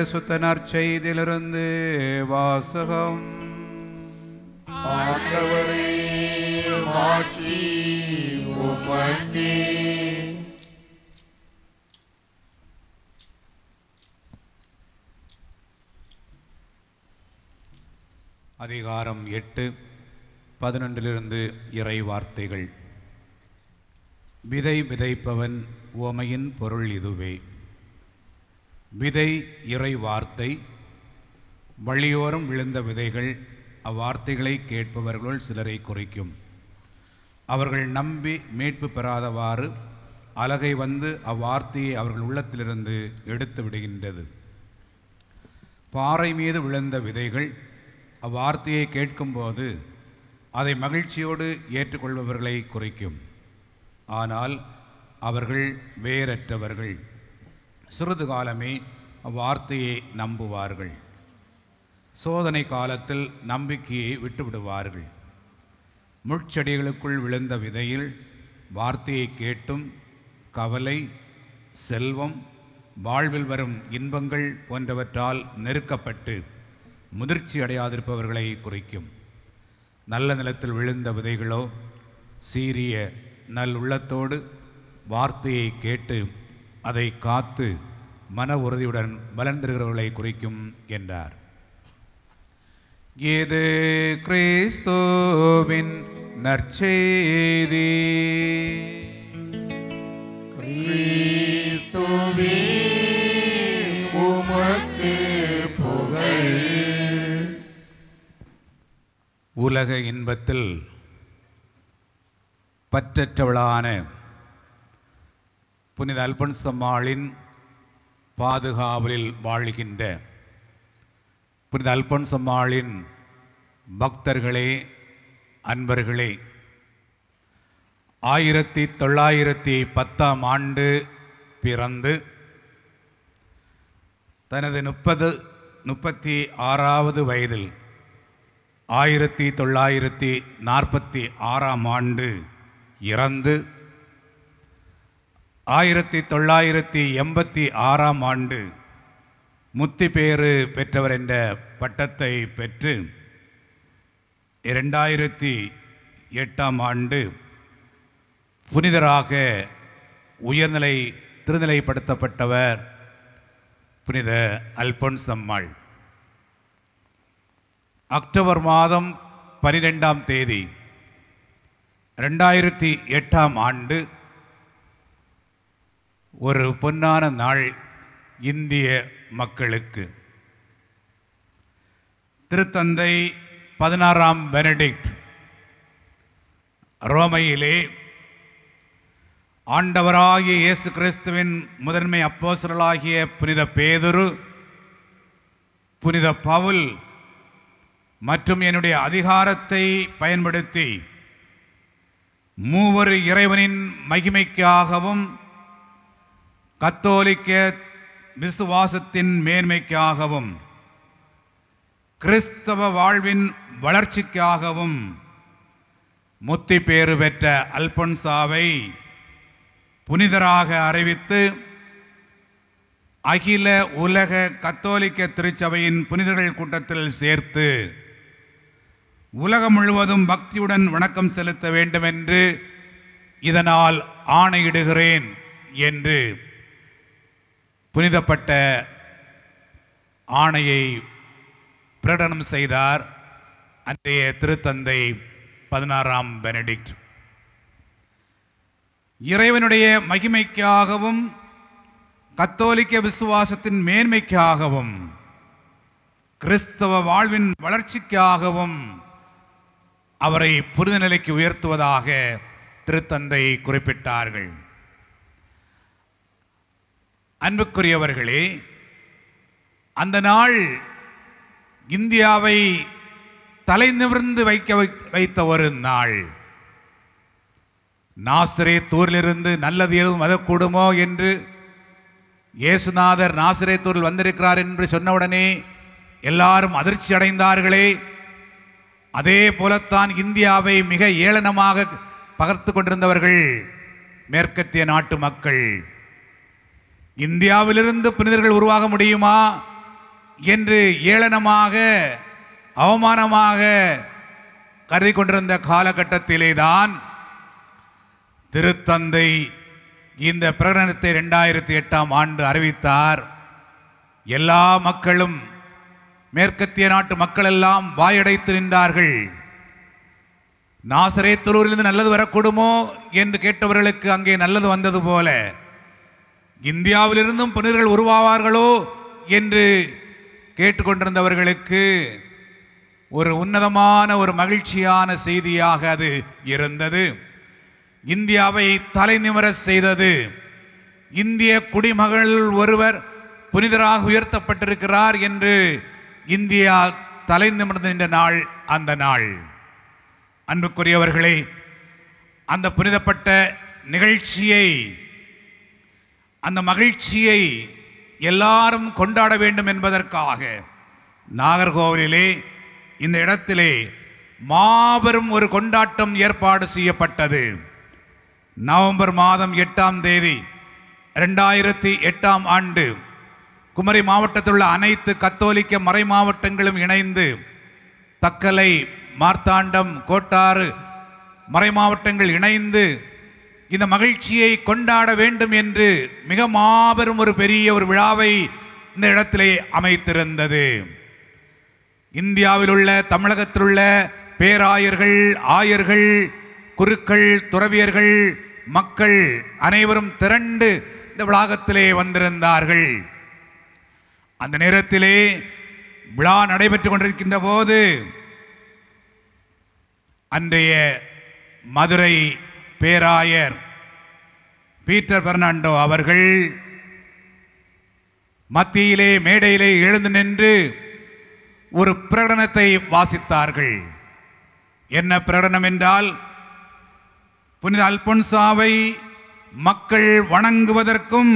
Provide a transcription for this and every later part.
பரிசுத்த நற்செய்திலிருந்து வாசகம் அதிகாரம் எட்டு பதினொன்றிலிருந்து இறை வார்த்தைகள் விதை விதைப்பவன் உமையின் பொருள் இதுவே விதை இறை வார்த்தை வழியோரம் விழுந்த விதைகள் அவ்வார்த்தைகளை கேட்பவர்களுள் சிலரை குறைக்கும் அவர்கள் நம்பி மீட்பு பெறாதவாறு அலகை வந்து அவ்வார்த்தையை அவர்கள் உள்ளத்திலிருந்து எடுத்து விடுகின்றது பாறை மீது விழுந்த விதைகள் அவ்வார்த்தையை கேட்கும்போது அதை மகிழ்ச்சியோடு ஏற்றுக்கொள்பவர்களை குறைக்கும் ஆனால் அவர்கள் வேறற்றவர்கள் சிறிது காலமே அவ்வார்த்தையை நம்புவார்கள் சோதனை காலத்தில் நம்பிக்கையை விட்டுவிடுவார்கள் முட்செடிகளுக்குள் விழுந்த விதையில் வார்த்தையை கேட்டும் கவலை செல்வம் வாழ்வில் வரும் இன்பங்கள் போன்றவற்றால் நெருக்கப்பட்டு முதிர்ச்சி அடையாதிருப்பவர்களை குறிக்கும் நல்ல நிலத்தில் விழுந்த விதைகளோ சீரிய நல் உள்ளத்தோடு வார்த்தையை கேட்டு அதை காத்து மன உறுதியுடன் வளர்ந்திருக்கிறவர்களை குறிக்கும் என்றார் இது கிறிஸ்தோவின் நற்செய்தி புகழ் உலக இன்பத்தில் பற்றற்றவளான புனித அல்பன் அம்மாளின் பாதுகாவலில் வாழ்கின்ற புனித அல்பன் அம்மாளின் பக்தர்களே அன்பர்களே ஆயிரத்தி தொள்ளாயிரத்தி பத்தாம் ஆண்டு பிறந்து தனது முப்பது முப்பத்தி ஆறாவது வயதில் ஆயிரத்தி தொள்ளாயிரத்தி நாற்பத்தி ஆறாம் ஆண்டு இறந்து ஆயிரத்தி தொள்ளாயிரத்தி எண்பத்தி ஆறாம் ஆண்டு முத்தி பேறு பெற்றவர் என்ற பட்டத்தை பெற்று இரண்டாயிரத்தி எட்டாம் ஆண்டு புனிதராக உயர்நிலை திருநிலைப்படுத்தப்பட்டவர் புனித அல்பன்ஸ் அம்மாள் அக்டோபர் மாதம் பனிரெண்டாம் தேதி ரெண்டாயிரத்தி எட்டாம் ஆண்டு ஒரு பொன்னான நாள் இந்திய மக்களுக்கு திருத்தந்தை பதினாறாம் பெனடிக்ட் ரோமையிலே ஆண்டவராகிய இயேசு கிறிஸ்துவின் முதன்மை அப்போசரலாகிய புனித பேதுரு புனித பவுல் மற்றும் என்னுடைய அதிகாரத்தை பயன்படுத்தி மூவர் இறைவனின் மகிமைக்காகவும் கத்தோலிக்க விசுவாசத்தின் மேன்மைக்காகவும் கிறிஸ்தவ வாழ்வின் வளர்ச்சிக்காகவும் முத்தி பேறு பெற்ற அல்பன்சாவை புனிதராக அறிவித்து அகில உலக கத்தோலிக்க திருச்சபையின் புனிதர்கள் கூட்டத்தில் சேர்த்து உலகம் முழுவதும் பக்தியுடன் வணக்கம் செலுத்த வேண்டும் என்று இதனால் ஆணையிடுகிறேன் என்று புனிதப்பட்ட ஆணையை பிரகடனம் செய்தார் அன்றைய திருத்தந்தை பதினாறாம் பெனடிக்ட் இறைவனுடைய மகிமைக்காகவும் கத்தோலிக்க விசுவாசத்தின் மேன்மைக்காகவும் கிறிஸ்தவ வாழ்வின் வளர்ச்சிக்காகவும் அவரை புரிதநிலைக்கு உயர்த்துவதாக திருத்தந்தை குறிப்பிட்டார்கள் அன்புக்குரியவர்களே அந்த நாள் இந்தியாவை தலை நிமிர்ந்து வைக்க வைத்த ஒரு நாள் நாசிரேத்தூரிலிருந்து தூரிலிருந்து நல்லது எதுவும் வதக்கூடுமோ என்று இயேசுநாதர் நாசிரேத்தூரில் தூரில் வந்திருக்கிறார் என்று சொன்னவுடனே எல்லாரும் அதிர்ச்சி அடைந்தார்களே அதே போலத்தான் இந்தியாவை மிக ஏளனமாக பகர்த்து கொண்டிருந்தவர்கள் மேற்கத்திய நாட்டு மக்கள் இந்தியாவிலிருந்து புனிதர்கள் உருவாக முடியுமா என்று ஏளனமாக அவமானமாக கருதி கொண்டிருந்த காலகட்டத்திலே தான் திருத்தந்தை இந்த பிரகடனத்தை ரெண்டாயிரத்தி எட்டாம் ஆண்டு அறிவித்தார் எல்லா மக்களும் மேற்கத்திய நாட்டு மக்களெல்லாம் வாயடைத்து நின்றார்கள் நாசரே நாசரேத்தலூரிலிருந்து நல்லது வரக்கூடுமோ என்று கேட்டவர்களுக்கு அங்கே நல்லது வந்தது போல இந்தியாவிலிருந்தும் புனிதர்கள் உருவாவார்களோ என்று கேட்டுக்கொண்டிருந்தவர்களுக்கு ஒரு உன்னதமான ஒரு மகிழ்ச்சியான செய்தியாக அது இருந்தது இந்தியாவை தலைநிமர செய்தது இந்திய குடிமகள் ஒருவர் புனிதராக உயர்த்தப்பட்டிருக்கிறார் என்று இந்தியா தலைநிமிர்ந்து நின்ற நாள் அந்த நாள் அன்புக்குரியவர்களை அந்த புனிதப்பட்ட நிகழ்ச்சியை அந்த மகிழ்ச்சியை எல்லாரும் கொண்டாட வேண்டும் என்பதற்காக நாகர்கோவிலே இந்த இடத்திலே மாபெரும் ஒரு கொண்டாட்டம் ஏற்பாடு செய்யப்பட்டது நவம்பர் மாதம் எட்டாம் தேதி ரெண்டாயிரத்தி எட்டாம் ஆண்டு குமரி மாவட்டத்தில் உள்ள அனைத்து கத்தோலிக்க மறை மாவட்டங்களும் இணைந்து தக்கலை மார்த்தாண்டம் கோட்டாறு மறை மாவட்டங்கள் இணைந்து இந்த மகிழ்ச்சியை கொண்டாட வேண்டும் என்று மிக மாபெரும் ஒரு பெரிய ஒரு விழாவை இந்த இடத்திலே அமைத்திருந்தது இந்தியாவில் உள்ள தமிழகத்தில் உள்ள பேராயர்கள் ஆயர்கள் குருக்கள் துறவியர்கள் மக்கள் அனைவரும் திரண்டு இந்த விழாகத்திலே வந்திருந்தார்கள் அந்த நேரத்திலே விழா நடைபெற்று கொண்டிருக்கின்ற போது அன்றைய மதுரை பேராயர் பீட்டர் பெர்னாண்டோ அவர்கள் மத்தியிலே மேடையிலே எழுந்து நின்று ஒரு பிரகடனத்தை வாசித்தார்கள் என்ன பிரகடனம் என்றால் புனித அல்பொன்சாவை மக்கள் வணங்குவதற்கும்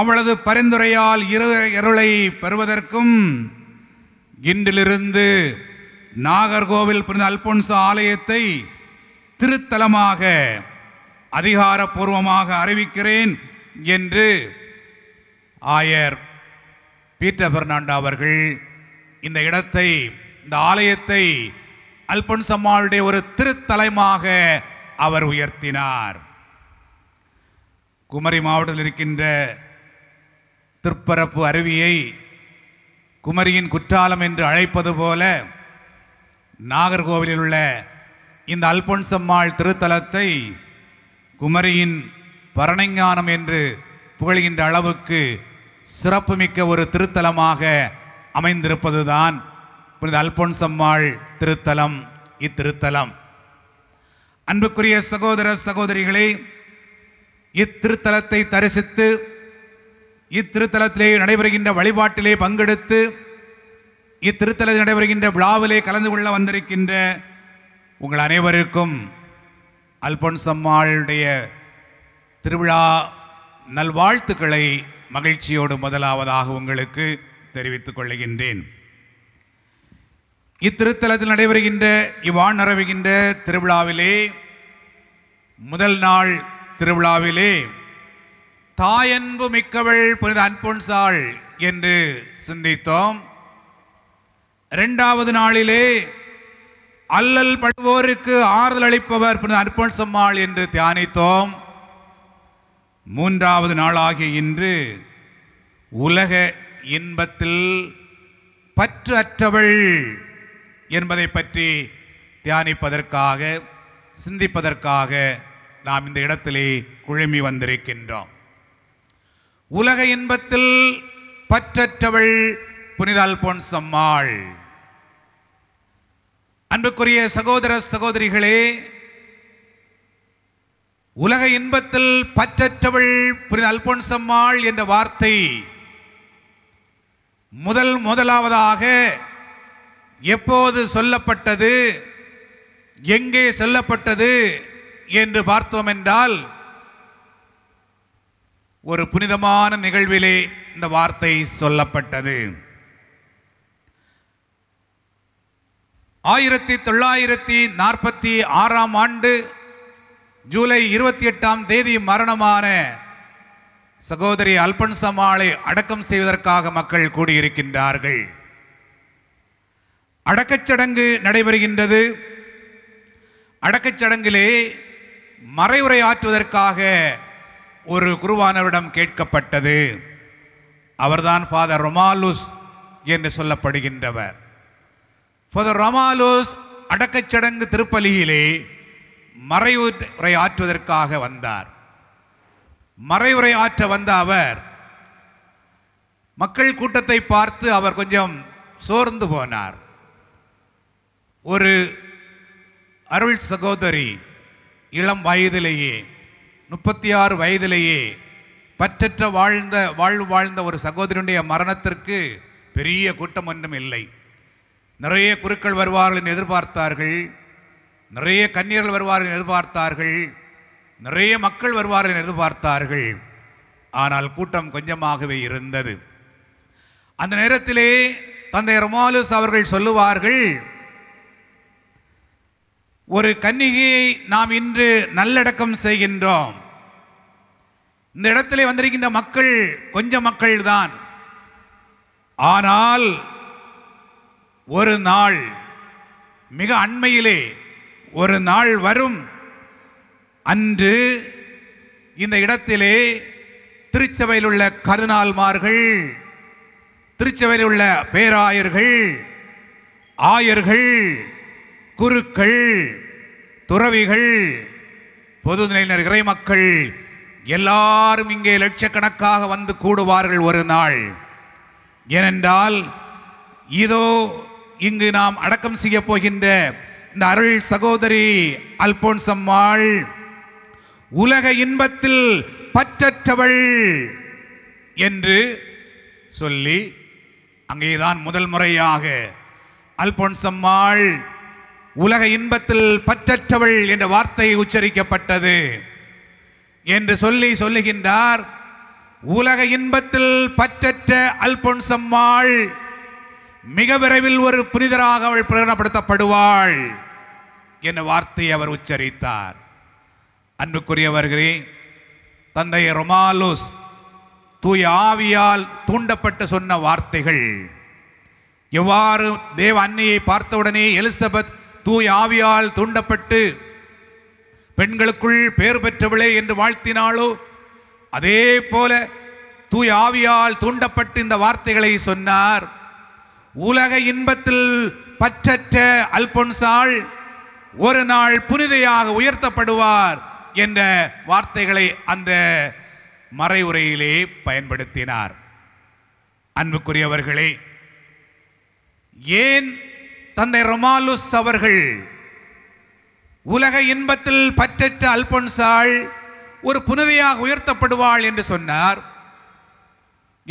அவளது பரிந்துரையால் இரு இருளை பெறுவதற்கும் இன்றிலிருந்து நாகர்கோவில் புனித அல்பொன்சா ஆலயத்தை திருத்தலமாக அதிகாரப்பூர்வமாக அறிவிக்கிறேன் என்று ஆயர் பீட்டர் பெர்னாண்டா அவர்கள் இந்த இடத்தை இந்த ஆலயத்தை சம்மாளுடைய ஒரு திருத்தலமாக அவர் உயர்த்தினார் குமரி மாவட்டத்தில் இருக்கின்ற திருப்பரப்பு அருவியை குமரியின் குற்றாலம் என்று அழைப்பது போல நாகர்கோவிலில் உள்ள இந்த அல்பொன்சம்மாள் திருத்தலத்தை குமரியின் பரணைஞானம் என்று புகழ்கின்ற அளவுக்கு சிறப்புமிக்க ஒரு திருத்தலமாக அமைந்திருப்பதுதான் புனித அல்பொன்சம்மாள் திருத்தலம் இத்திருத்தலம் அன்புக்குரிய சகோதர சகோதரிகளை இத்திருத்தலத்தை தரிசித்து இத்திருத்தலத்திலே நடைபெறுகின்ற வழிபாட்டிலே பங்கெடுத்து இத்திருத்தலத்தில் நடைபெறுகின்ற விழாவிலே கலந்து கொள்ள வந்திருக்கின்ற உங்கள் அனைவருக்கும் அல்பொன்சம்மாளுடைய திருவிழா நல்வாழ்த்துக்களை மகிழ்ச்சியோடு முதலாவதாக உங்களுக்கு தெரிவித்துக் கொள்கின்றேன் இத்திருத்தலத்தில் நடைபெறுகின்ற இவ்வாண் நிறவுகின்ற திருவிழாவிலே முதல் நாள் திருவிழாவிலே தாயன்பு மிக்கவள் புனித அன்பொன்சாள் என்று சிந்தித்தோம் இரண்டாவது நாளிலே அல்லல் படுவோருக்கு ஆறுதல் அளிப்பவர் அற்பன் சம்மாள் என்று தியானித்தோம் மூன்றாவது நாளாகிய இன்று உலக இன்பத்தில் பற்று அற்றவள் என்பதை பற்றி தியானிப்பதற்காக சிந்திப்பதற்காக நாம் இந்த இடத்திலே குழுமி வந்திருக்கின்றோம் உலக இன்பத்தில் பற்றற்றவள் புனிதால் பொன் சம்மாள் அன்புக்குரிய சகோதர சகோதரிகளே உலக இன்பத்தில் பற்றற்றவள் புரிந்த அல்போன்சம்மாள் என்ற வார்த்தை முதல் முதலாவதாக எப்போது சொல்லப்பட்டது எங்கே சொல்லப்பட்டது என்று பார்த்தோம் என்றால் ஒரு புனிதமான நிகழ்விலே இந்த வார்த்தை சொல்லப்பட்டது ஆயிரத்தி தொள்ளாயிரத்தி நாற்பத்தி ஆறாம் ஆண்டு ஜூலை இருபத்தி எட்டாம் தேதி மரணமான சகோதரி அல்பன்சமாளை அடக்கம் செய்வதற்காக மக்கள் கூடியிருக்கின்றார்கள் அடக்கச்சடங்கு நடைபெறுகின்றது அடக்கச்சடங்கிலே மறைவுரை ஆற்றுவதற்காக ஒரு குருவானவரிடம் கேட்கப்பட்டது அவர்தான் ஃபாதர் ரொமாலுஸ் என்று சொல்லப்படுகின்றவர் ரொமாலோஸ் அடக்கச்சடங்கு திருப்பலியிலே மறைவுரை ஆற்றுவதற்காக வந்தார் மறைவுரை ஆற்ற வந்த அவர் மக்கள் கூட்டத்தை பார்த்து அவர் கொஞ்சம் சோர்ந்து போனார் ஒரு அருள் சகோதரி இளம் வயதிலேயே முப்பத்தி ஆறு வயதிலேயே பற்றற்ற வாழ்ந்த வாழ்வு வாழ்ந்த ஒரு சகோதரனுடைய மரணத்திற்கு பெரிய கூட்டம் ஒன்றும் இல்லை நிறைய குருக்கள் வருவார்கள் என்று எதிர்பார்த்தார்கள் நிறைய கன்னியர்கள் வருவார்கள் என்று எதிர்பார்த்தார்கள் நிறைய மக்கள் வருவார்கள் என்று எதிர்பார்த்தார்கள் ஆனால் கூட்டம் கொஞ்சமாகவே இருந்தது அந்த நேரத்திலே தந்தை ரொமாலுஸ் அவர்கள் சொல்லுவார்கள் ஒரு கன்னிகையை நாம் இன்று நல்லடக்கம் செய்கின்றோம் இந்த இடத்திலே வந்திருக்கின்ற மக்கள் கொஞ்ச மக்கள்தான் ஆனால் ஒரு நாள் மிக அண்மையிலே ஒரு நாள் வரும் அன்று இந்த இடத்திலே திருச்சபையில் உள்ள கருநாள்மார்கள் திருச்சபையில் உள்ள பேராயர்கள் ஆயர்கள் குருக்கள் துறவிகள் பொதுநிலையினர் இறைமக்கள் எல்லாரும் இங்கே லட்சக்கணக்காக வந்து கூடுவார்கள் ஒரு நாள் ஏனென்றால் இதோ இங்கு நாம் அடக்கம் செய்ய போகின்ற இந்த அருள் சகோதரி அல்போன்ஸ் அம்மாள் உலக இன்பத்தில் பற்றற்றவள் என்று சொல்லி அங்கேதான் முதல் முறையாக அல்பொன்சம்மாள் உலக இன்பத்தில் பற்றற்றவள் என்ற வார்த்தை உச்சரிக்கப்பட்டது என்று சொல்லி சொல்லுகின்றார் உலக இன்பத்தில் பற்றற்ற அல்பொன்சம்மாள் மிக விரைவில் ஒரு புனிதராக அவள் பிரகடனப்படுத்தப்படுவாள் என்ற வார்த்தையை அவர் உச்சரித்தார் அன்புக்குரியவர்களே தந்தை ரொமாலோஸ் தூய ஆவியால் தூண்டப்பட்டு சொன்ன வார்த்தைகள் எவ்வாறு தேவ அன்னையை பார்த்தவுடனே எலிசபெத் தூய் ஆவியால் தூண்டப்பட்டு பெண்களுக்குள் பேர் பெற்றவளே என்று வாழ்த்தினாளோ அதே போல தூய் ஆவியால் தூண்டப்பட்டு இந்த வார்த்தைகளை சொன்னார் உலக இன்பத்தில் பற்றற்ற அல்பொன்சால் ஒரு நாள் புனிதையாக உயர்த்தப்படுவார் என்ற வார்த்தைகளை அந்த மறைவுரையிலே பயன்படுத்தினார் அன்புக்குரியவர்களே ஏன் தந்தை ரொமாலுஸ் அவர்கள் உலக இன்பத்தில் பற்றற்ற அல்பொன்சாள் ஒரு புனிதையாக உயர்த்தப்படுவாள் என்று சொன்னார்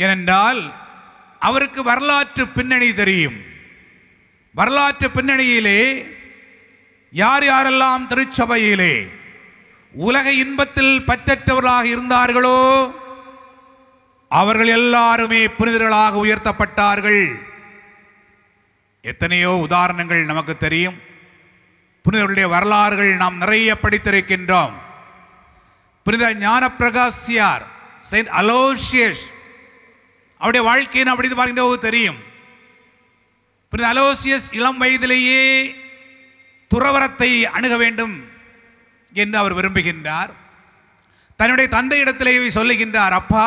ஏனென்றால் அவருக்கு வரலாற்று பின்னணி தெரியும் வரலாற்று பின்னணியிலே யார் யாரெல்லாம் திருச்சபையிலே உலக இன்பத்தில் பற்றற்றவர்களாக இருந்தார்களோ அவர்கள் எல்லாருமே புனிதர்களாக உயர்த்தப்பட்டார்கள் எத்தனையோ உதாரணங்கள் நமக்கு தெரியும் புனிதர்களுடைய வரலாறுகள் நாம் நிறைய படித்திருக்கின்றோம் புனித ஞான பிரகாசியார் செயின்ட் அலோசியஸ் அவருடைய வாழ்க்கைன்னு அப்படி பார்க்கின்ற போது தெரியும் அலோசியஸ் இளம் வயதிலேயே துறவரத்தை அணுக வேண்டும் என்று அவர் விரும்புகின்றார் தன்னுடைய தந்தையிடத்திலேயே சொல்லுகின்றார் அப்பா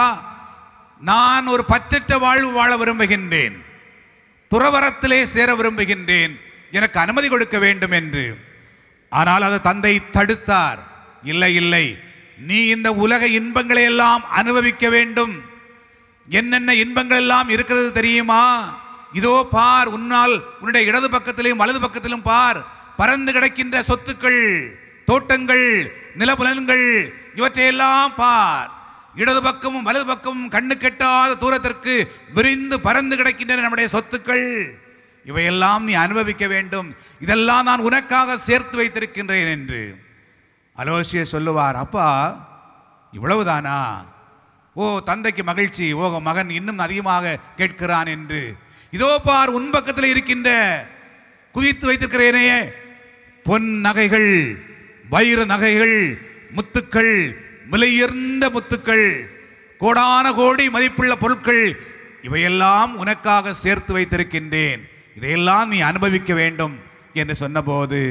நான் ஒரு பத்திட்ட வாழ்வு வாழ விரும்புகின்றேன் துறவரத்திலே சேர விரும்புகின்றேன் எனக்கு அனுமதி கொடுக்க வேண்டும் என்று ஆனால் அது தந்தை தடுத்தார் இல்லை இல்லை நீ இந்த உலக இன்பங்களை எல்லாம் அனுபவிக்க வேண்டும் என்னென்ன இன்பங்கள் எல்லாம் இருக்கிறது தெரியுமா இதோ பார் உன்னால் உன்னுடைய இடது பக்கத்திலும் வலது பக்கத்திலும் பார் பறந்து கிடக்கின்ற சொத்துக்கள் தோட்டங்கள் நிலபுலன்கள் இவற்றையெல்லாம் பார் இடது பக்கமும் வலது பக்கமும் கண்ணு கெட்டாத தூரத்திற்கு விரிந்து பறந்து கிடக்கின்றன நம்முடைய சொத்துக்கள் இவையெல்லாம் நீ அனுபவிக்க வேண்டும் இதெல்லாம் நான் உனக்காக சேர்த்து வைத்திருக்கின்றேன் என்று அலோசிய சொல்லுவார் அப்பா இவ்வளவுதானா ஓ தந்தைக்கு மகிழ்ச்சி ஓ மகன் இன்னும் அதிகமாக கேட்கிறான் என்று இதோ பார் உன் பக்கத்தில் இருக்கின்ற குவித்து வைத்திருக்கிறேனே பொன் நகைகள் வைர நகைகள் முத்துக்கள் விலையுயர்ந்த முத்துக்கள் கோடான கோடி மதிப்புள்ள பொருட்கள் இவையெல்லாம் உனக்காக சேர்த்து வைத்திருக்கின்றேன் இதையெல்லாம் நீ அனுபவிக்க வேண்டும் என்று சொன்னபோது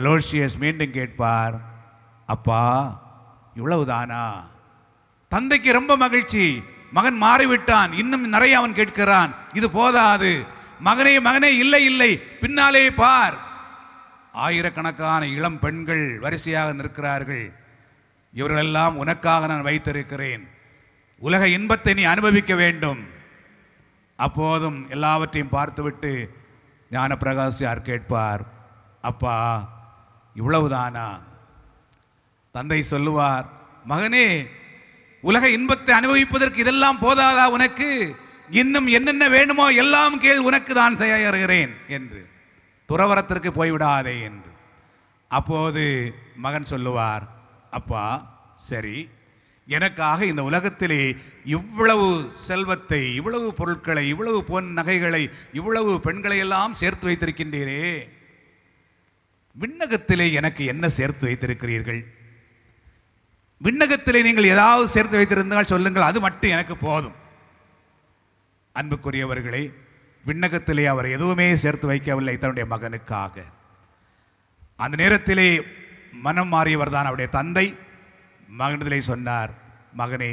அலோஷியஸ் மீண்டும் கேட்பார் அப்பா இவ்வளவுதானா தந்தைக்கு ரொம்ப மகிழ்ச்சி மகன் மாறிவிட்டான் இன்னும் நிறைய அவன் கேட்கிறான் இது போதாது மகனே மகனே இல்லை இல்லை பின்னாலே பார் ஆயிரக்கணக்கான இளம் பெண்கள் வரிசையாக நிற்கிறார்கள் இவர்களெல்லாம் உனக்காக நான் வைத்திருக்கிறேன் உலக இன்பத்தை நீ அனுபவிக்க வேண்டும் அப்போதும் எல்லாவற்றையும் பார்த்துவிட்டு ஞானப்பிரகாஷ் யார் கேட்பார் அப்பா இவ்வளவுதானா தந்தை சொல்லுவார் மகனே உலக இன்பத்தை அனுபவிப்பதற்கு இதெல்லாம் போதாதா உனக்கு இன்னும் என்னென்ன வேணுமோ எல்லாம் கேள் உனக்கு தான் செய்கிறேன் என்று துறவரத்திற்கு போய்விடாதே என்று அப்போது மகன் சொல்லுவார் அப்பா சரி எனக்காக இந்த உலகத்திலே இவ்வளவு செல்வத்தை இவ்வளவு பொருட்களை இவ்வளவு பொன் நகைகளை இவ்வளவு பெண்களை எல்லாம் சேர்த்து வைத்திருக்கின்றீரே விண்ணகத்திலே எனக்கு என்ன சேர்த்து வைத்திருக்கிறீர்கள் விண்ணகத்திலே நீங்கள் ஏதாவது சேர்த்து வைத்திருந்தால் சொல்லுங்கள் அது மட்டும் எனக்கு போதும் அன்புக்குரியவர்களே விண்ணகத்திலே அவர் எதுவுமே சேர்த்து வைக்கவில்லை தன்னுடைய மகனுக்காக அந்த நேரத்திலே மனம் மாறியவர் தான் அவருடைய தந்தை மகனிலே சொன்னார் மகனே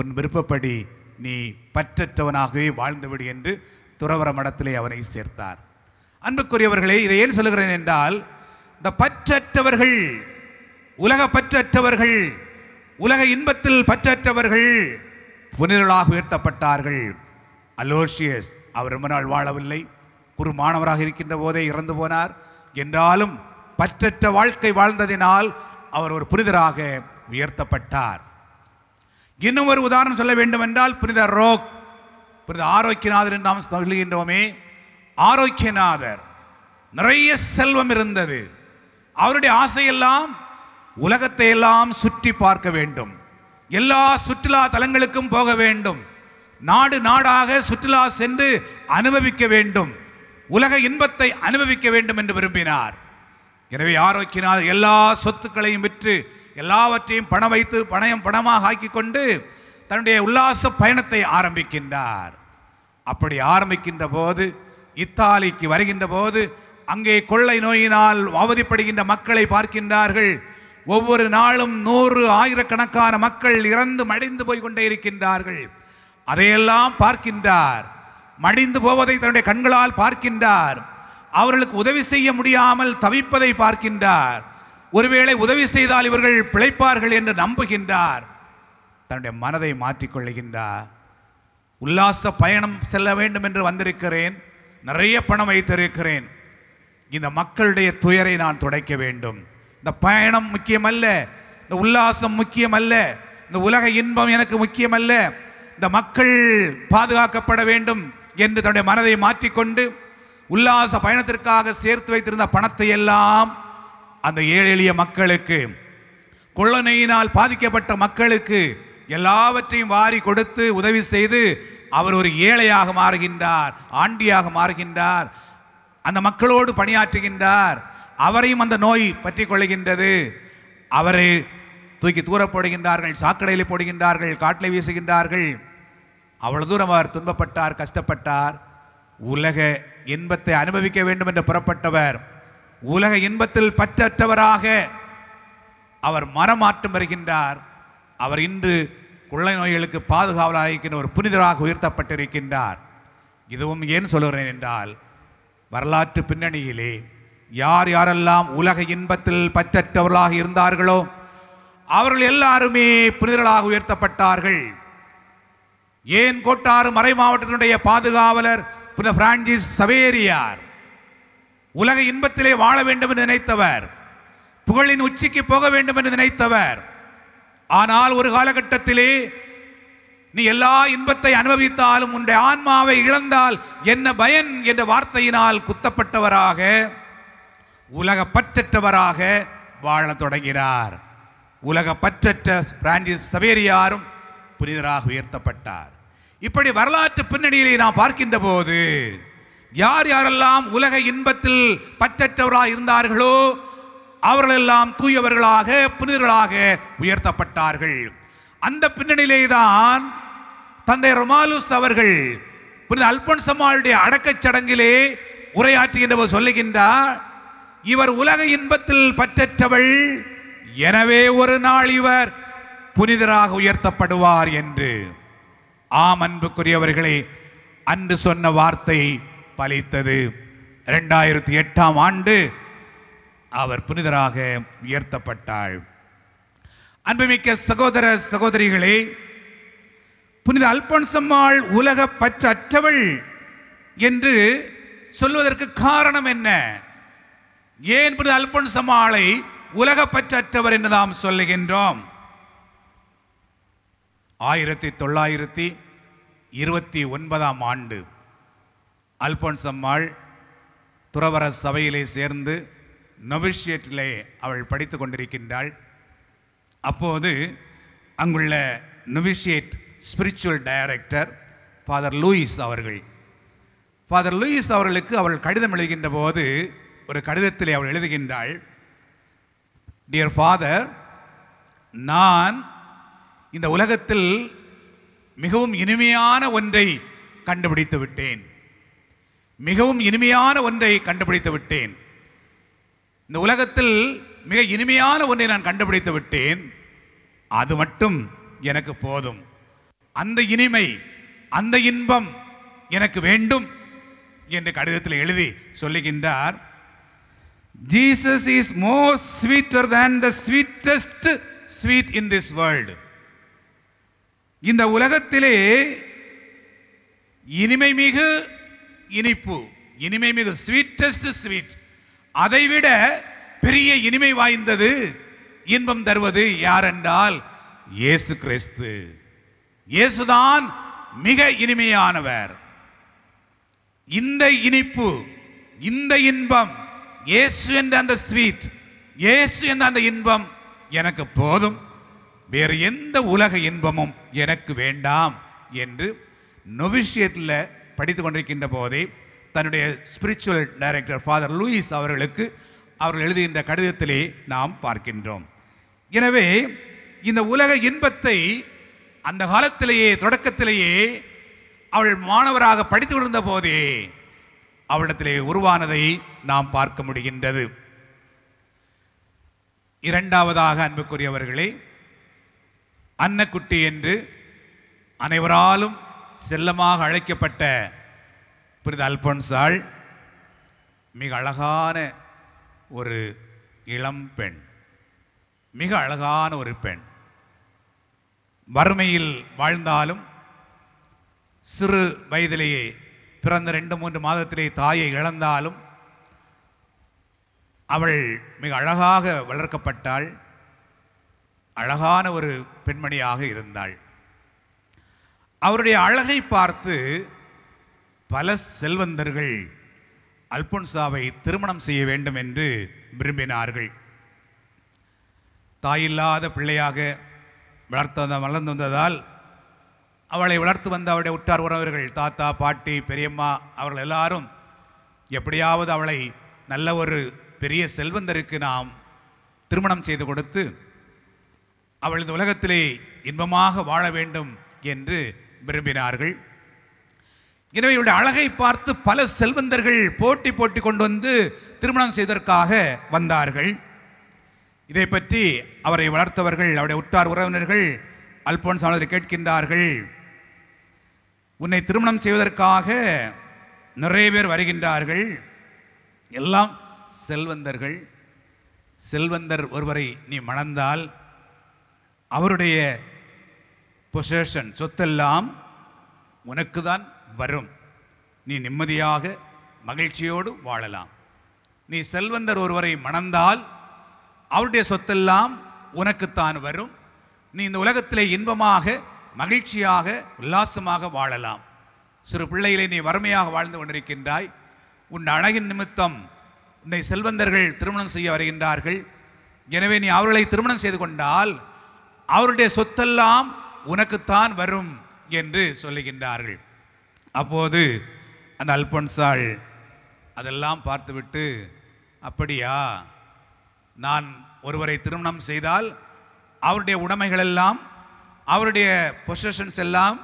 உன் விருப்பப்படி நீ பற்றற்றவனாகவே வாழ்ந்துவிடு என்று துறவர மடத்திலே அவனை சேர்த்தார் அன்புக்குரியவர்களே இதை ஏன் சொல்லுகிறேன் என்றால் இந்த பற்றற்றவர்கள் உலக பற்றற்றவர்கள் உலக இன்பத்தில் பற்றற்றவர்கள் புனிதர்களாக உயர்த்தப்பட்டார்கள் அலோசியஸ் அவர் ரொம்ப நாள் வாழவில்லை குரு மாணவராக இருக்கின்ற போதே இறந்து போனார் என்றாலும் பற்றற்ற வாழ்க்கை வாழ்ந்ததினால் அவர் ஒரு புனிதராக உயர்த்தப்பட்டார் இன்னும் ஒரு உதாரணம் சொல்ல வேண்டும் என்றால் புனிதர் ரோக் புனித ஆரோக்கியநாதர் என்று நாம் சொல்லுகின்றோமே ஆரோக்கியநாதர் நிறைய செல்வம் இருந்தது அவருடைய ஆசையெல்லாம் உலகத்தை எல்லாம் சுற்றி பார்க்க வேண்டும் எல்லா சுற்றுலா தலங்களுக்கும் போக வேண்டும் நாடு நாடாக சுற்றுலா சென்று அனுபவிக்க வேண்டும் உலக இன்பத்தை அனுபவிக்க வேண்டும் என்று விரும்பினார் எனவே ஆரோக்கியனால் எல்லா சொத்துக்களையும் விற்று எல்லாவற்றையும் பணம் வைத்து பணயம் பணமாக ஆக்கி கொண்டு தன்னுடைய உல்லாச பயணத்தை ஆரம்பிக்கின்றார் அப்படி ஆரம்பிக்கின்ற போது இத்தாலிக்கு வருகின்ற போது அங்கே கொள்ளை நோயினால் அவதிப்படுகின்ற மக்களை பார்க்கின்றார்கள் ஒவ்வொரு நாளும் நூறு ஆயிரக்கணக்கான மக்கள் இறந்து மடிந்து போய் கொண்டே இருக்கின்றார்கள் அதையெல்லாம் பார்க்கின்றார் மடிந்து போவதை தன்னுடைய கண்களால் பார்க்கின்றார் அவர்களுக்கு உதவி செய்ய முடியாமல் தவிப்பதை பார்க்கின்றார் ஒருவேளை உதவி செய்தால் இவர்கள் பிழைப்பார்கள் என்று நம்புகின்றார் தன்னுடைய மனதை மாற்றிக்கொள்ளுகின்றார் உல்லாச பயணம் செல்ல வேண்டும் என்று வந்திருக்கிறேன் நிறைய பணம் வைத்திருக்கிறேன் இந்த மக்களுடைய துயரை நான் துடைக்க வேண்டும் இந்த பயணம் முக்கியமல்ல இந்த உல்லாசம் முக்கியமல்ல இந்த உலக இன்பம் எனக்கு முக்கியமல்ல இந்த மக்கள் பாதுகாக்கப்பட வேண்டும் என்று தன்னுடைய மனதை மாற்றிக்கொண்டு உல்லாச பயணத்திற்காக சேர்த்து வைத்திருந்த பணத்தை எல்லாம் அந்த ஏழை எளிய மக்களுக்கு கொள்ளனையினால் பாதிக்கப்பட்ட மக்களுக்கு எல்லாவற்றையும் வாரி கொடுத்து உதவி செய்து அவர் ஒரு ஏழையாக மாறுகின்றார் ஆண்டியாக மாறுகின்றார் அந்த மக்களோடு பணியாற்றுகின்றார் அவரையும் அந்த நோய் பற்றி கொள்கின்றது அவரை தூக்கி தூர போடுகின்றார்கள் சாக்கடையில் போடுகின்றார்கள் காட்டில் வீசுகின்றார்கள் அவ்வளவு தூரம் அவர் துன்பப்பட்டார் கஷ்டப்பட்டார் உலக இன்பத்தை அனுபவிக்க வேண்டும் என்று புறப்பட்டவர் உலக இன்பத்தில் பற்றற்றவராக அவர் மரமாற்றம் வருகின்றார் அவர் இன்று குள்ளை நோய்களுக்கு பாதுகாவலாக இருக்கின்ற ஒரு புனிதராக உயர்த்தப்பட்டிருக்கின்றார் இதுவும் ஏன் சொல்கிறேன் என்றால் வரலாற்று பின்னணியிலே யார் யாரெல்லாம் உலக இன்பத்தில் பற்றற்றவர்களாக இருந்தார்களோ அவர்கள் எல்லாருமே புனிதர்களாக உயர்த்தப்பட்டார்கள் ஏன் கோட்டாறு மறை மாவட்டத்தினுடைய பாதுகாவலர் பிரான்சிஸ் சவேரியார் உலக இன்பத்திலே வாழ வேண்டும் என்று நினைத்தவர் புகழின் உச்சிக்கு போக வேண்டும் என்று நினைத்தவர் ஆனால் ஒரு காலகட்டத்திலே நீ எல்லா இன்பத்தை அனுபவித்தாலும் உன்னுடைய ஆன்மாவை இழந்தால் என்ன பயன் என்ற வார்த்தையினால் குத்தப்பட்டவராக உலக பற்றற்றவராக வாழ தொடங்கினார் உலக பற்றற்ற பிரான்சிஸ் சவேரியாரும் புனிதராக உயர்த்தப்பட்டார் இப்படி வரலாற்று பின்னணியிலே நாம் பார்க்கின்ற போது யார் யாரெல்லாம் உலக இன்பத்தில் பற்றற்றவராக இருந்தார்களோ அவர்களெல்லாம் தூயவர்களாக புனிதர்களாக உயர்த்தப்பட்டார்கள் அந்த பின்னணியிலே தான் தந்தை ரொமாலுஸ் அவர்கள் புனித சம்மாளுடைய அடக்கச் சடங்கிலே உரையாற்றுகின்றவர் சொல்லுகின்றார் இவர் உலக இன்பத்தில் பற்றற்றவள் எனவே ஒரு நாள் இவர் புனிதராக உயர்த்தப்படுவார் என்று ஆம் அன்புக்குரியவர்களே அன்று சொன்ன வார்த்தை பலித்தது இரண்டாயிரத்தி எட்டாம் ஆண்டு அவர் புனிதராக உயர்த்தப்பட்டாள் அன்புமிக்க சகோதர சகோதரிகளே புனித அல்பன்சம்மாள் உலக பற்றற்றவள் என்று சொல்வதற்கு காரணம் என்ன ஏன் அல்பன் சமாளை உலக பற்றற்றவர் என்று நாம் சொல்லுகின்றோம் ஆயிரத்தி தொள்ளாயிரத்தி இருபத்தி ஒன்பதாம் ஆண்டு அல்போன்சம்மாள் துறவர சபையிலே சேர்ந்து நொவிஷியட்டிலே அவள் படித்து கொண்டிருக்கின்றாள் அப்போது அங்குள்ள novitiate spiritual director father Louis அவர்கள் ஃபாதர் லூயிஸ் அவர்களுக்கு அவள் கடிதம் எழுகின்ற போது ஒரு கடிதத்திலே அவள் எழுதுகின்றாள் டியர் ஃபாதர் நான் இந்த உலகத்தில் மிகவும் இனிமையான ஒன்றை கண்டுபிடித்து விட்டேன் மிகவும் இனிமையான ஒன்றை கண்டுபிடித்து விட்டேன் இந்த உலகத்தில் மிக இனிமையான ஒன்றை நான் கண்டுபிடித்து விட்டேன் அது மட்டும் எனக்கு போதும் அந்த இனிமை அந்த இன்பம் எனக்கு வேண்டும் என்று கடிதத்தில் எழுதி சொல்லுகின்றார் Jesus is more sweeter than the sweetest sweet in this world இந்த உலகத்திலே இனிமை மிகு இனிப்பு இனிமை மிகு ஸ்வீட்டஸ்ட் ஸ்வீட் அதைவிட பெரிய இனிமை வாய்ந்தது இன்பம் தருவது யார் என்றால் இயேசு கிறிஸ்து இயேசுதான் மிக இனிமையானவர் இந்த இனிப்பு இந்த இன்பம் இயேசு என்ற அந்த ஸ்வீட் இயேசு என்ற அந்த இன்பம் எனக்கு போதும் வேறு எந்த உலக இன்பமும் எனக்கு வேண்டாம் என்று நொவிஷியத்தில் படித்து கொண்டிருக்கின்ற போதே தன்னுடைய ஸ்பிரிச்சுவல் டைரக்டர் ஃபாதர் லூயிஸ் அவர்களுக்கு அவர்கள் எழுதுகின்ற கடிதத்திலே நாம் பார்க்கின்றோம் எனவே இந்த உலக இன்பத்தை அந்த காலத்திலேயே தொடக்கத்திலேயே அவள் மாணவராக படித்து கொண்டிருந்த போதே அவரிடத்திலே உருவானதை நாம் பார்க்க முடிகின்றது இரண்டாவதாக அன்புக்குரியவர்களே அன்னக்குட்டி என்று அனைவராலும் செல்லமாக அழைக்கப்பட்ட புனித அல்போன்சாள் மிக அழகான ஒரு இளம் பெண் மிக அழகான ஒரு பெண் வறுமையில் வாழ்ந்தாலும் சிறு வயதிலேயே பிறந்த ரெண்டு மூன்று மாதத்திலே தாயை இழந்தாலும் அவள் மிக அழகாக வளர்க்கப்பட்டாள் அழகான ஒரு பெண்மணியாக இருந்தாள் அவருடைய அழகை பார்த்து பல செல்வந்தர்கள் அல்போன்சாவை திருமணம் செய்ய வேண்டும் என்று விரும்பினார்கள் தாயில்லாத பிள்ளையாக வளர்த்த வளர்ந்து வந்ததால் அவளை வளர்த்து வந்த அவருடைய உற்றார் உறவர்கள் தாத்தா பாட்டி பெரியம்மா அவர்கள் எல்லாரும் எப்படியாவது அவளை நல்ல ஒரு பெரிய செல்வந்தருக்கு நாம் திருமணம் செய்து கொடுத்து அவள் இந்த உலகத்திலே இன்பமாக வாழ வேண்டும் என்று விரும்பினார்கள் எனவே இவருடைய அழகை பார்த்து பல செல்வந்தர்கள் போட்டி போட்டி கொண்டு வந்து திருமணம் செய்வதற்காக வந்தார்கள் இதை பற்றி அவரை வளர்த்தவர்கள் அவருடைய உற்றார் உறவினர்கள் அல்போன்ஸ் அவனது கேட்கின்றார்கள் உன்னை திருமணம் செய்வதற்காக நிறைய பேர் வருகின்றார்கள் எல்லாம் செல்வந்தர்கள் செல்வந்தர் ஒருவரை நீ மணந்தால் அவருடைய பொசேஷன் சொத்தெல்லாம் உனக்கு தான் வரும் நீ நிம்மதியாக மகிழ்ச்சியோடு வாழலாம் நீ செல்வந்தர் ஒருவரை மணந்தால் அவருடைய சொத்தெல்லாம் உனக்குத்தான் வரும் நீ இந்த உலகத்திலே இன்பமாக மகிழ்ச்சியாக உல்லாசமாக வாழலாம் சிறு பிள்ளைகளை நீ வறுமையாக வாழ்ந்து கொண்டிருக்கின்றாய் உன் அழகின் நிமித்தம் உன்னை செல்வந்தர்கள் திருமணம் செய்ய வருகின்றார்கள் எனவே நீ அவர்களை திருமணம் செய்து கொண்டால் அவருடைய சொத்தெல்லாம் உனக்குத்தான் வரும் என்று சொல்லுகின்றார்கள் அப்போது அந்த அல்பன்சாள் அதெல்லாம் பார்த்துவிட்டு அப்படியா நான் ஒருவரை திருமணம் செய்தால் அவருடைய உடைமைகளெல்லாம் அவருடைய பொசஷன்ஸ் எல்லாம்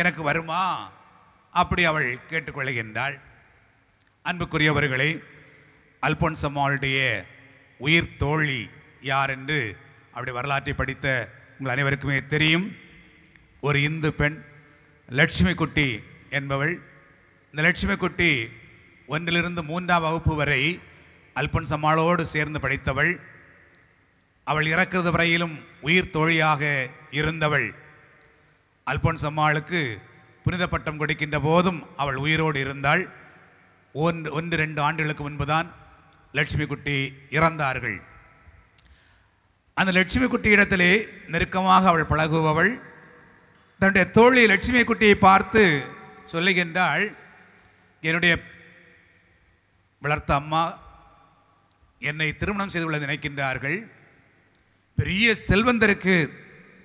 எனக்கு வருமா அப்படி அவள் கேட்டுக்கொள்கின்றாள் அன்புக்குரியவர்களே அல்போன்சம்மாளுடைய உயிர் தோழி யார் என்று அப்படி வரலாற்றை படித்த உங்கள் அனைவருக்குமே தெரியும் ஒரு இந்து பெண் லட்சுமி குட்டி என்பவள் இந்த லட்சுமி குட்டி ஒன்றிலிருந்து மூன்றாம் வகுப்பு வரை சம்மாளோடு சேர்ந்து படித்தவள் அவள் இறக்கிறது வரையிலும் உயிர் தோழியாக இருந்தவள் அல்போன்ஸ் அம்மாளுக்கு புனித பட்டம் கொடுக்கின்ற போதும் அவள் உயிரோடு இருந்தாள் ஒன்று ஒன்று ரெண்டு ஆண்டுகளுக்கு முன்புதான் லட்சுமி குட்டி இறந்தார்கள் அந்த லட்சுமி குட்டி இடத்திலே நெருக்கமாக அவள் பழகுபவள் தன்னுடைய தோழி லட்சுமி குட்டியை பார்த்து சொல்லுகின்றாள் என்னுடைய வளர்த்த அம்மா என்னை திருமணம் செய்து கொள்ள நினைக்கின்றார்கள் பெரிய செல்வந்தருக்கு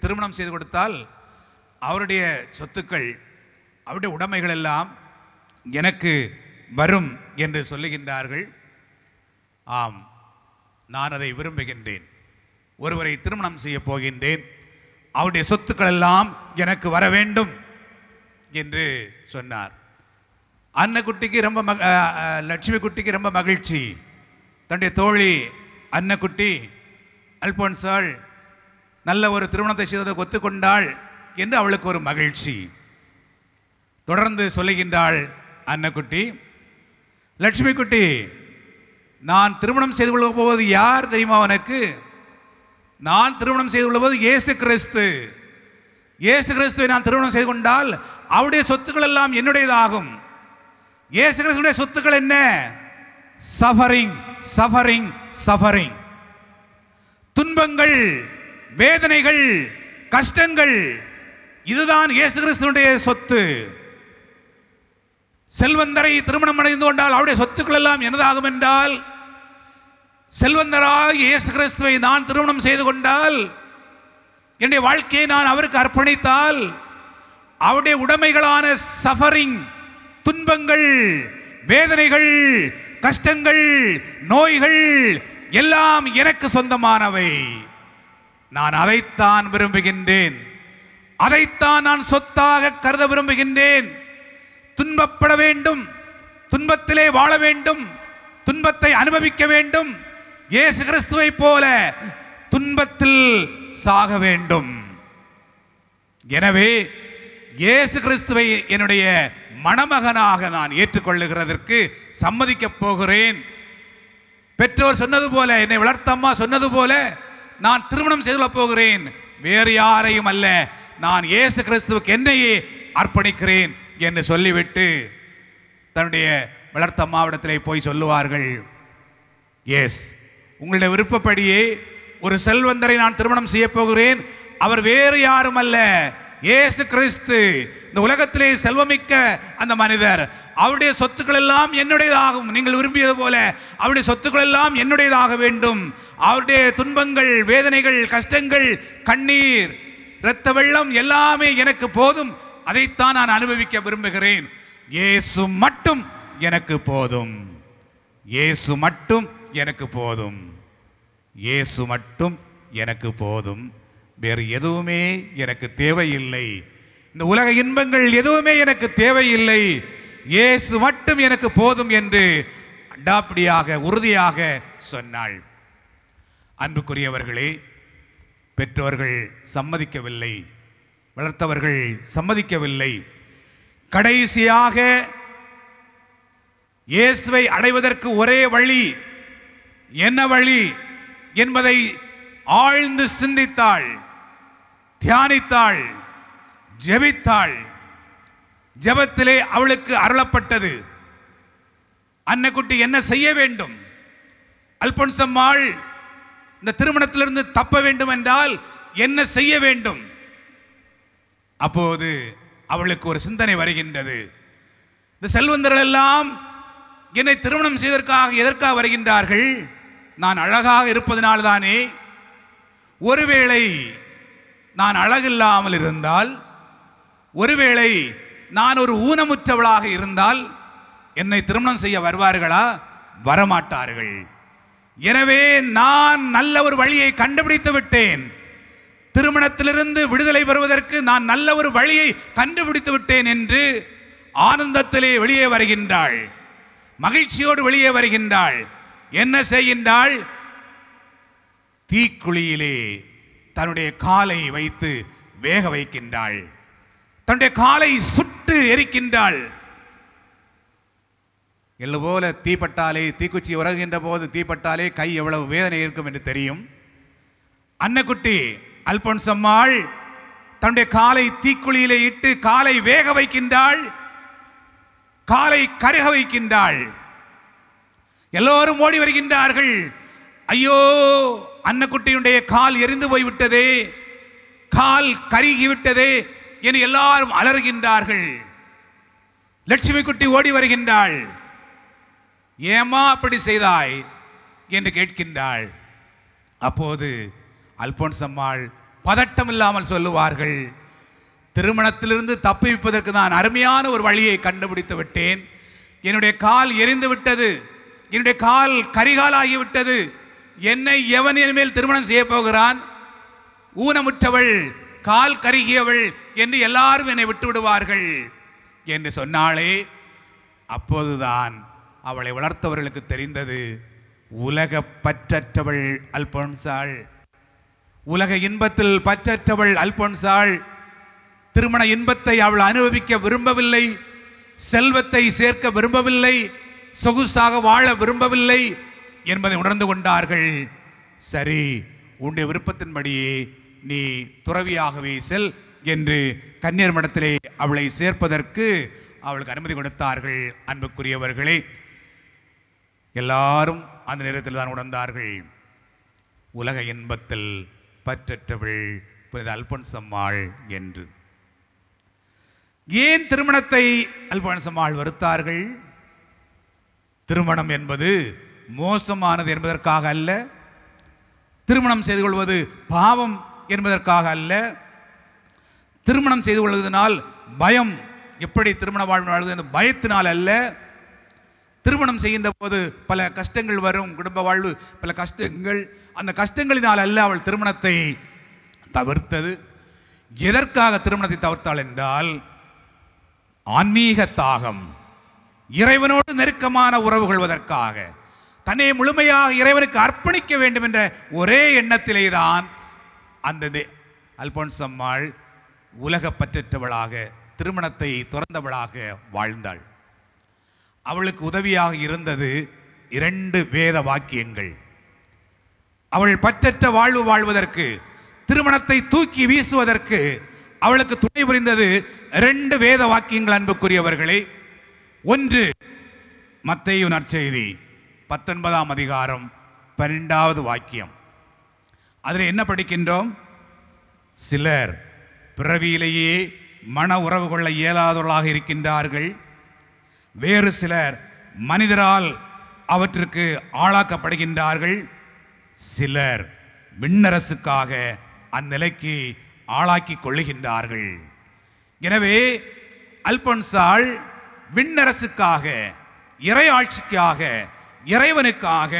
திருமணம் செய்து கொடுத்தால் அவருடைய சொத்துக்கள் அவருடைய உடைமைகள் எல்லாம் எனக்கு வரும் என்று சொல்லுகின்றார்கள் ஆம் நான் அதை விரும்புகின்றேன் ஒருவரை திருமணம் செய்ய போகின்றேன் அவருடைய சொத்துக்கள் எல்லாம் எனக்கு வர வேண்டும் என்று சொன்னார் அன்னக்குட்டிக்கு ரொம்ப மக லட்சுமி குட்டிக்கு ரொம்ப மகிழ்ச்சி தன்னுடைய தோழி அன்னக்குட்டி அல்போன்சாள் நல்ல ஒரு திருமணத்தை செய்ததை ஒத்துக்கொண்டாள் என்று அவளுக்கு ஒரு மகிழ்ச்சி தொடர்ந்து சொல்லுகின்றாள் அன்னக்குட்டி லட்சுமி குட்டி நான் திருமணம் செய்து கொள்ள போவது யார் தெரியுமா உனக்கு நான் திருமணம் செய்து கொள்ளும்போது இயேசு கிறிஸ்து இயேசு கிறிஸ்துவை நான் திருமணம் செய்து கொண்டால் அவருடைய சொத்துக்கள் எல்லாம் என்னுடையதாகும் இயேசு கிறிஸ்துடைய சொத்துக்கள் என்ன சஃபரிங் சஃபரிங் சஃபரிங் துன்பங்கள் வேதனைகள் கஷ்டங்கள் இதுதான் இயேசு கிறிஸ்தனுடைய சொத்து செல்வந்தரை திருமணம் அடைந்து கொண்டால் அவருடைய சொத்துக்கள் எல்லாம் என்னதாகும் என்றால் செல்வந்தராக இயேசு கிறிஸ்துவை நான் திருமணம் செய்து கொண்டால் என்னுடைய வாழ்க்கையை நான் அவருக்கு அர்ப்பணித்தால் அவருடைய உடைமைகளான சஃபரிங் துன்பங்கள் வேதனைகள் கஷ்டங்கள் நோய்கள் எல்லாம் எனக்கு சொந்தமானவை நான் அதைத்தான் விரும்புகின்றேன் அதைத்தான் நான் சொத்தாக கருத விரும்புகின்றேன் துன்பப்பட வேண்டும் துன்பத்திலே வாழ வேண்டும் துன்பத்தை அனுபவிக்க வேண்டும் ஏசு கிறிஸ்துவை போல துன்பத்தில் சாக வேண்டும் எனவே இயேசு கிறிஸ்துவை என்னுடைய மணமகனாக நான் ஏற்றுக்கொள்ளுகிறதற்கு சம்மதிக்கப் போகிறேன் பெற்றோர் சொன்னது போல என்னை வளர்த்தம்மா சொன்னது போல நான் திருமணம் செய்து போகிறேன் வேறு யாரையும் அல்ல நான் இயேசு கிறிஸ்துவுக்கு என்னையே அர்ப்பணிக்கிறேன் என்று சொல்லிவிட்டு தன்னுடைய மாவட்டத்திலே போய் சொல்லுவார்கள் எஸ் உங்களுடைய விருப்பப்படியே ஒரு செல்வந்தரை நான் திருமணம் செய்ய போகிறேன் அவர் வேறு யாரும் அல்ல ஏசு கிறிஸ்து இந்த உலகத்திலே செல்வமிக்க அந்த மனிதர் அவருடைய சொத்துக்கள் எல்லாம் என்னுடையதாகும் நீங்கள் விரும்பியது போல அவருடைய சொத்துக்கள் எல்லாம் என்னுடையதாக வேண்டும் அவருடைய துன்பங்கள் வேதனைகள் கஷ்டங்கள் கண்ணீர் இரத்த வெள்ளம் எல்லாமே எனக்கு போதும் அதைத்தான் நான் அனுபவிக்க விரும்புகிறேன் இயேசு மட்டும் எனக்கு போதும் இயேசு மட்டும் எனக்கு போதும் இயேசு மட்டும் எனக்கு போதும் வேறு எதுவுமே எனக்கு தேவையில்லை இந்த உலக இன்பங்கள் எதுவுமே எனக்கு தேவையில்லை இயேசு மட்டும் எனக்கு போதும் என்று அடாப்படியாக உறுதியாக சொன்னாள் அன்புக்குரியவர்களே பெற்றோர்கள் சம்மதிக்கவில்லை வளர்த்தவர்கள் சம்மதிக்கவில்லை கடைசியாக இயேசுவை அடைவதற்கு ஒரே வழி என்ன வழி என்பதை ஆழ்ந்து சிந்தித்தாள் தியானித்தாள் ஜெபித்தாள் ஜெபத்திலே அவளுக்கு அருளப்பட்டது அன்னக்குட்டி என்ன செய்ய வேண்டும் அல்பொன்சம்மாள் இந்த திருமணத்திலிருந்து தப்ப வேண்டும் என்றால் என்ன செய்ய வேண்டும் அப்போது அவளுக்கு ஒரு சிந்தனை வருகின்றது இந்த செல்வந்தர்கள் எல்லாம் என்னை திருமணம் செய்வதற்காக எதற்காக வருகின்றார்கள் நான் அழகாக இருப்பதனால்தானே ஒருவேளை நான் அழகில்லாமல் இருந்தால் ஒருவேளை நான் ஒரு ஊனமுற்றவளாக இருந்தால் என்னை திருமணம் செய்ய வருவார்களா வரமாட்டார்கள் எனவே நான் நல்ல ஒரு வழியை கண்டுபிடித்து விட்டேன் திருமணத்திலிருந்து விடுதலை பெறுவதற்கு நான் நல்ல ஒரு வழியை கண்டுபிடித்து விட்டேன் என்று ஆனந்தத்திலே வெளியே வருகின்றாள் மகிழ்ச்சியோடு வெளியே வருகின்றாள் என்ன செய்கின்றாள் தீக்குழியிலே தன்னுடைய காலை வைத்து வேக வைக்கின்றாள் தன்னுடைய காலை சுட்டு எரிக்கின்றாள் எள்ளு போல தீப்பட்டாலே தீக்குச்சி உறகுகின்ற போது தீப்பட்டாலே கை எவ்வளவு வேதனை இருக்கும் என்று தெரியும் அன்னக்குட்டி அல்பொன்சம்மாள் தன்னுடைய காலை தீக்குழியிலே இட்டு காலை வேக வைக்கின்றாள் காலை கருக வைக்கின்றாள் எல்லோரும் ஓடி வருகின்றார்கள் ஐயோ அன்னக்குட்டியுடைய கால் எரிந்து போய்விட்டதே கால் கருகிவிட்டதே என எல்லாரும் அலறுகின்றார்கள் லட்சுமி குட்டி ஓடி வருகின்றாள் ஏமா அப்படி செய்தாய் என்று கேட்கின்றாள் அப்போது அல்போன்ஸ் அம்மாள் பதட்டம் இல்லாமல் சொல்லுவார்கள் திருமணத்திலிருந்து தப்பிப்பதற்கு நான் அருமையான ஒரு வழியை கண்டுபிடித்து விட்டேன் என்னுடைய கால் எரிந்து விட்டது என்னுடைய கால் கரிகாலாகிவிட்டது என்னை எவன் இனிமேல் திருமணம் செய்ய போகிறான் ஊனமுற்றவள் கால் கருகியவள் என்று எல்லாரும் என்னை விட்டு விடுவார்கள் என்று சொன்னாலே அப்போதுதான் அவளை வளர்த்தவர்களுக்கு தெரிந்தது உலக பற்றற்றவள் அல்பொன்சாள் உலக இன்பத்தில் பற்றற்றவள் அல்பொன்சாள் திருமண இன்பத்தை அவள் அனுபவிக்க விரும்பவில்லை செல்வத்தை சேர்க்க விரும்பவில்லை சொகுசாக வாழ விரும்பவில்லை என்பதை உணர்ந்து கொண்டார்கள் சரி உன்னுடைய விருப்பத்தின்படியே நீ துறவியாகவே செல் என்று கன்னியர் மடத்திலே அவளை சேர்ப்பதற்கு அவளுக்கு அனுமதி கொடுத்தார்கள் அன்புக்குரியவர்களே எல்லாரும் அந்த நேரத்தில் தான் உணர்ந்தார்கள் உலக இன்பத்தில் பற்றற்றவள் புனித அல்பன்சம்மாள் என்று ஏன் திருமணத்தை அல்பன்சம்மாள் வருத்தார்கள் திருமணம் என்பது மோசமானது என்பதற்காக அல்ல திருமணம் செய்து கொள்வது பாவம் என்பதற்காக அல்ல திருமணம் செய்து கொள்வதனால் பயம் எப்படி திருமண வாழ்வு வாழ்வது என்ற பயத்தினால் அல்ல திருமணம் செய்கின்ற போது பல கஷ்டங்கள் வரும் குடும்ப வாழ்வு பல கஷ்டங்கள் அந்த கஷ்டங்களினால் அல்ல அவள் திருமணத்தை தவிர்த்தது எதற்காக திருமணத்தை தவிர்த்தாள் என்றால் ஆன்மீக தாகம் இறைவனோடு நெருக்கமான உறவு கொள்வதற்காக தன்னை முழுமையாக இறைவனுக்கு அர்ப்பணிக்க வேண்டும் என்ற ஒரே எண்ணத்திலே தான் அந்த அல்போன்ஸ் அம்மாள் உலக பற்றற்றவளாக திருமணத்தை துறந்தவளாக வாழ்ந்தாள் அவளுக்கு உதவியாக இருந்தது இரண்டு வேத வாக்கியங்கள் அவள் பற்றற்ற வாழ்வு வாழ்வதற்கு திருமணத்தை தூக்கி வீசுவதற்கு அவளுக்கு துணை புரிந்தது ரெண்டு வேத வாக்கியங்கள் அன்புக்குரியவர்களே ஒன்று மத்தையு நற்செய்தி பத்தொன்பதாம் அதிகாரம் பன்னெண்டாவது வாக்கியம் அதில் என்ன படிக்கின்றோம் சிலர் பிறவியிலேயே மன உறவு கொள்ள இயலாதவர்களாக இருக்கின்றார்கள் வேறு சிலர் மனிதரால் அவற்றிற்கு ஆளாக்கப்படுகின்றார்கள் சிலர் விண்ணரசுக்காக அந்நிலைக்கு ஆளாக்கி கொள்ளுகின்றார்கள் எனவே அல்பன்சால் விண்ணரசுக்காக இறையாட்சிக்காக இறைவனுக்காக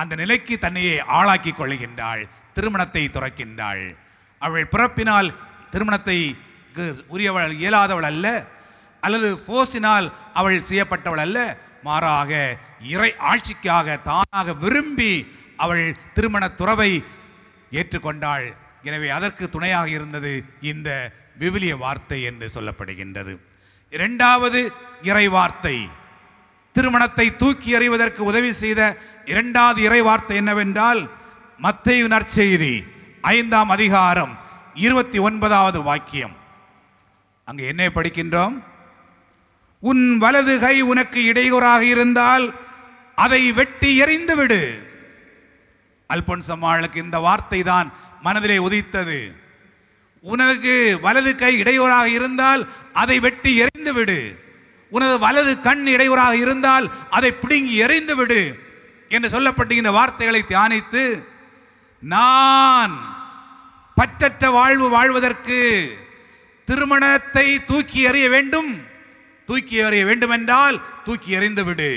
அந்த நிலைக்கு தன்னையே ஆளாக்கி கொள்கின்றாள் திருமணத்தை துறக்கின்றாள் அவள் பிறப்பினால் திருமணத்தை உரியவள் இயலாதவள் அல்ல அல்லது ஃபோர்ஸினால் அவள் செய்யப்பட்டவள் அல்ல மாறாக இறை ஆட்சிக்காக தானாக விரும்பி அவள் திருமண துறவை ஏற்றுக்கொண்டாள் எனவே அதற்கு துணையாக இருந்தது இந்த விவிலிய வார்த்தை என்று சொல்லப்படுகின்றது இரண்டாவது இறை வார்த்தை திருமணத்தை தூக்கி எறிவதற்கு உதவி செய்த இரண்டாவது இறை வார்த்தை என்னவென்றால் மத்திய நற்செய்தி ஐந்தாம் அதிகாரம் இருபத்தி ஒன்பதாவது வாக்கியம் அங்கு என்ன படிக்கின்றோம் உன் வலது கை உனக்கு இடையூறாக இருந்தால் அதை வெட்டி எறிந்து விடு அல்பொன்சம்மாளுக்கு இந்த வார்த்தை தான் மனதிலே உதித்தது உனக்கு வலது கை இடையூறாக இருந்தால் அதை வெட்டி எறிந்து விடு உனது வலது கண் இடையூறாக இருந்தால் அதை பிடுங்கி எறிந்து விடு என்று சொல்லப்பட்டிருக்கின்ற வார்த்தைகளை தியானித்து நான் பற்றற்ற வாழ்வு வாழ்வதற்கு திருமணத்தை தூக்கி எறிய வேண்டும் தூக்கி எறிய வேண்டும் என்றால் தூக்கி எறிந்து விடு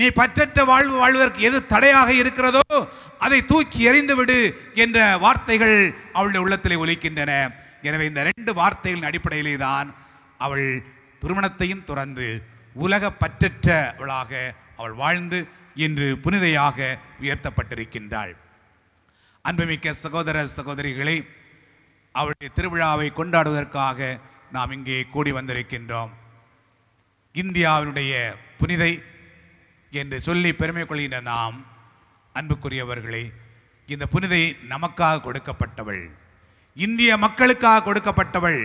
நீ பற்றற்ற வாழ்வு வாழ்வதற்கு எது தடையாக இருக்கிறதோ அதை தூக்கி எறிந்து விடு என்ற வார்த்தைகள் அவளுடைய உள்ளத்திலே ஒலிக்கின்றன எனவே இந்த ரெண்டு வார்த்தைகளின் அடிப்படையிலே தான் அவள் திருமணத்தையும் துறந்து உலக பற்றற்றவளாக அவள் வாழ்ந்து இன்று புனிதையாக உயர்த்தப்பட்டிருக்கின்றாள் அன்புமிக்க சகோதர சகோதரிகளை அவளுடைய திருவிழாவை கொண்டாடுவதற்காக நாம் இங்கே கூடி வந்திருக்கின்றோம் இந்தியாவினுடைய புனிதை என்று சொல்லி பெருமை கொள்கின்ற நாம் அன்புக்குரியவர்களை இந்த புனிதை நமக்காக கொடுக்கப்பட்டவள் இந்திய மக்களுக்காக கொடுக்கப்பட்டவள்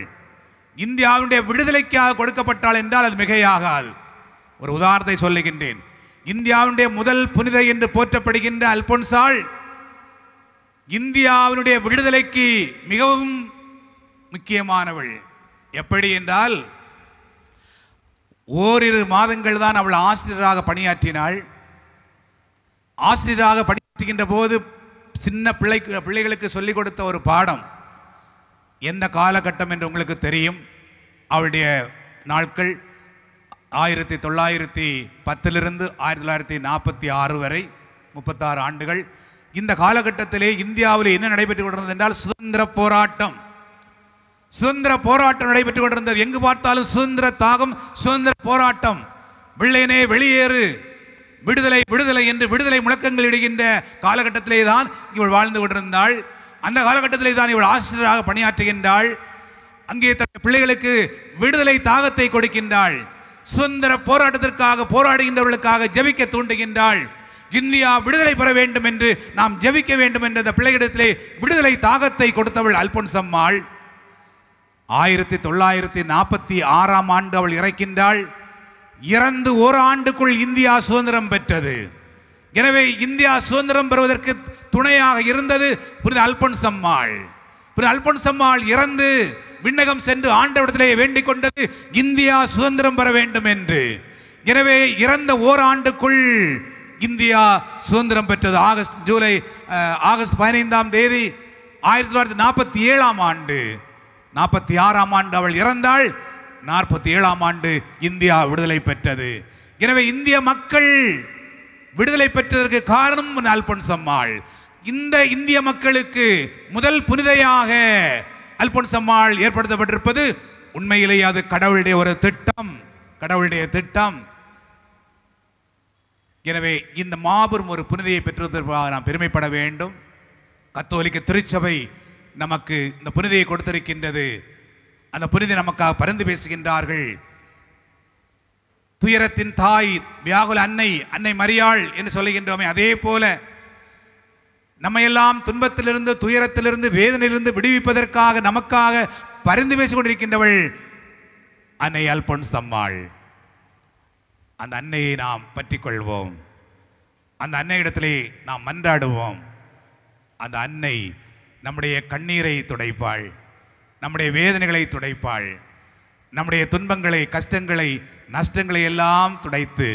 இந்தியாவுடைய விடுதலைக்காக கொடுக்கப்பட்டால் என்றால் அது மிகையாகாது ஒரு உதாரணத்தை சொல்லுகின்றேன் இந்தியாவுடைய முதல் புனித என்று போற்றப்படுகின்ற அல்பொன்சால் இந்தியாவினுடைய விடுதலைக்கு மிகவும் முக்கியமானவள் எப்படி என்றால் ஓரிரு மாதங்கள் தான் அவள் ஆசிரியராக பணியாற்றினாள் ஆசிரியராக பணியாற்றுகின்ற போது சின்ன பிள்ளை பிள்ளைகளுக்கு சொல்லிக் கொடுத்த ஒரு பாடம் எந்த காலகட்டம் என்று உங்களுக்கு தெரியும் அவளுடைய நாட்கள் ஆயிரத்தி தொள்ளாயிரத்தி பத்திலிருந்து ஆயிரத்தி தொள்ளாயிரத்தி நாற்பத்தி ஆறு வரை முப்பத்தாறு ஆண்டுகள் இந்த காலகட்டத்திலே இந்தியாவில் என்ன நடைபெற்று கொண்டிருந்தது என்றால் சுதந்திர போராட்டம் சுதந்திர போராட்டம் நடைபெற்று கொண்டிருந்தது எங்கு பார்த்தாலும் சுதந்திர தாகம் சுதந்திர போராட்டம் வெள்ளையனே வெளியேறு விடுதலை விடுதலை என்று விடுதலை முழக்கங்கள் இடுகின்ற காலகட்டத்திலே தான் இவள் வாழ்ந்து கொண்டிருந்தாள் அந்த காலகட்டத்திலே தான் இவள் ஆசிரியராக பணியாற்றுகின்றாள் அங்கே தன் பிள்ளைகளுக்கு விடுதலை தாகத்தை கொடுக்கின்றாள் சுதந்திர போராட்டத்திற்காக போராடுகின்றவர்களுக்காக ஜபிக்க தூண்டுகின்றாள் இந்தியா விடுதலை பெற வேண்டும் என்று நாம் ஜபிக்க வேண்டும் என்ற பிள்ளைகளிடத்திலே விடுதலை தாகத்தை கொடுத்தவள் அல்பொன்சம்மாள் ஆயிரத்தி தொள்ளாயிரத்தி நாற்பத்தி ஆறாம் ஆண்டு அவள் இறக்கின்றாள் இறந்து ஒரு ஆண்டுக்குள் இந்தியா சுதந்திரம் பெற்றது எனவே இந்தியா சுதந்திரம் பெறுவதற்கு துணையாக இருந்தது புனித அல்பன் சம்மாள் புனித அல்பன் சம்மாள் இறந்து விண்ணகம் சென்று ஆண்டவிடத்திலே வேண்டிக் கொண்டது இந்தியா சுதந்திரம் பெற வேண்டும் என்று எனவே இறந்த ஓராண்டுக்குள் இந்தியா சுதந்திரம் பெற்றது ஆகஸ்ட் ஜூலை ஆகஸ்ட் பதினைந்தாம் தேதி ஆயிரத்தி தொள்ளாயிரத்தி நாற்பத்தி ஏழாம் ஆண்டு நாற்பத்தி ஆறாம் ஆண்டு அவள் இறந்தாள் நாற்பத்தி ஏழாம் ஆண்டு இந்தியா விடுதலை பெற்றது எனவே இந்திய மக்கள் விடுதலை பெற்றதற்கு காரணம் அல்பன்சம்மாள் இந்த இந்திய மக்களுக்கு முதல் புனிதையாக அல்பொன்சம்மாள் ஏற்படுத்தப்பட்டிருப்பது உண்மையிலேயே அது கடவுளுடைய ஒரு திட்டம் கடவுளுடைய திட்டம் எனவே இந்த மாபெரும் ஒரு புனிதையை பெற்றிருப்பதாக நாம் பெருமைப்பட வேண்டும் கத்தோலிக்க திருச்சபை நமக்கு இந்த புனிதையை கொடுத்திருக்கின்றது அந்த புனிதை நமக்காக பரந்து பேசுகின்றார்கள் துயரத்தின் தாய் வியாகுல அன்னை அன்னை மரியாள் என்று சொல்லுகின்றோமே அதே போல நம்மையெல்லாம் துன்பத்திலிருந்து துயரத்திலிருந்து வேதனையிலிருந்து விடுவிப்பதற்காக நமக்காக பரிந்து பேசிக் கொண்டிருக்கின்றவள் அன்னை அல்பொன் சம்மாள் அந்த அன்னையை நாம் பற்றி கொள்வோம் அந்த அன்னையிடத்திலே நாம் மன்றாடுவோம் அந்த அன்னை நம்முடைய கண்ணீரை துடைப்பாள் நம்முடைய வேதனைகளை துடைப்பாள் நம்முடைய துன்பங்களை கஷ்டங்களை நஷ்டங்களை எல்லாம் துடைத்து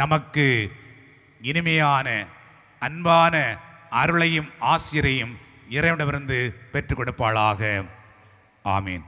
நமக்கு இனிமையான அன்பான அருளையும் ஆசிரியரையும் இறைவிடமிருந்து பெற்றுக் கொடுப்பாளாக ஆமீன்